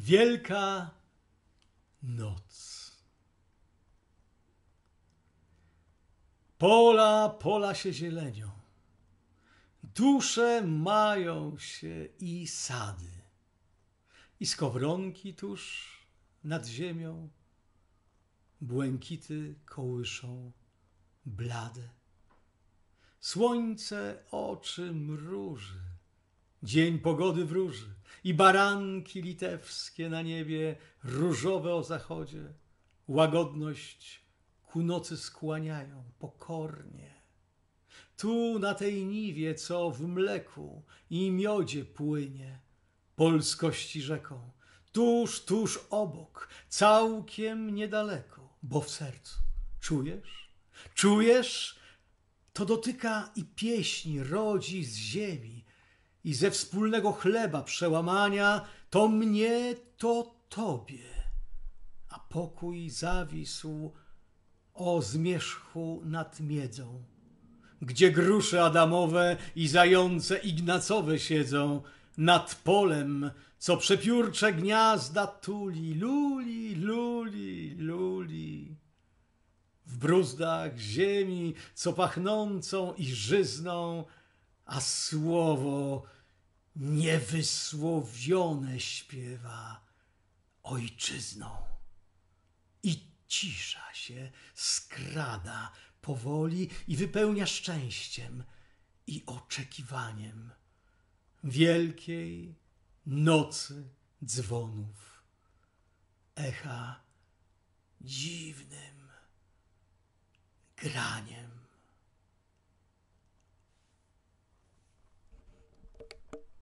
Wielka noc. Pola, pola się zielenią. Dusze mają się i sady. I skowronki tuż nad ziemią. Błękity kołyszą blade. Słońce oczy mruży Dzień pogody wróży i baranki litewskie na niebie, różowe o zachodzie, łagodność ku nocy skłaniają pokornie. Tu na tej niwie, co w mleku i miodzie płynie, polskości rzeką, tuż, tuż obok, całkiem niedaleko, bo w sercu. Czujesz? Czujesz? To dotyka i pieśni rodzi z ziemi, i ze wspólnego chleba przełamania to mnie, to tobie. A pokój zawisł o zmierzchu nad miedzą, gdzie grusze adamowe i zające ignacowe siedzą nad polem, co przepiórcze gniazda tuli, luli, luli, luli. W bruzdach ziemi, co pachnącą i żyzną, a słowo niewysłowione śpiewa ojczyzną. I cisza się skrada powoli i wypełnia szczęściem i oczekiwaniem wielkiej nocy dzwonów. Echa dziwnym graniem.